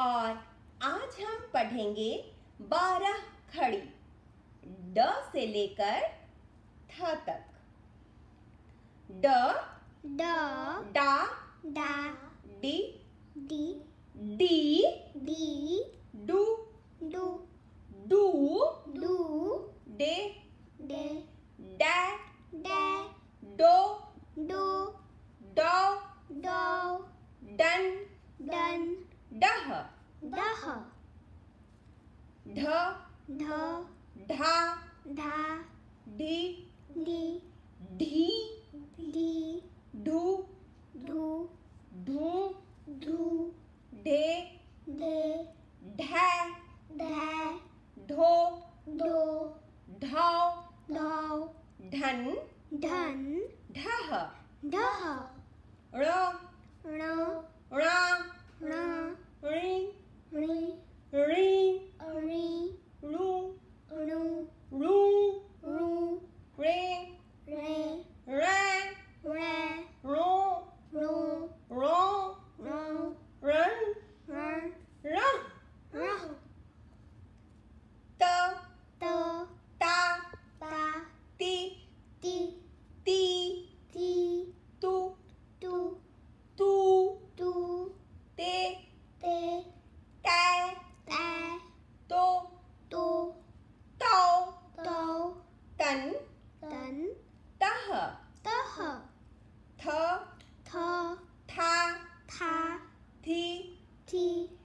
और आज हम पढ़ेंगे बारह खड़ी ड से लेकर थ तक ड ड डा डा डी डी डी डी डू डू डू डू डे डे डह डह ढ ढ ढा ढा डी डी ढी डी ढू ढू ढू ढू ढे ढे ढै ढो ढो ढाव ढाव ढन ढन ढह ढह ण ण rê rê rê ru ru ru ru rấn rấn rơ rơ tơ tơ ta ta ti ti ti ti tu tu tu tu tê tê ta ta tu tu tô tô tỉnh 他他，他 t 踢。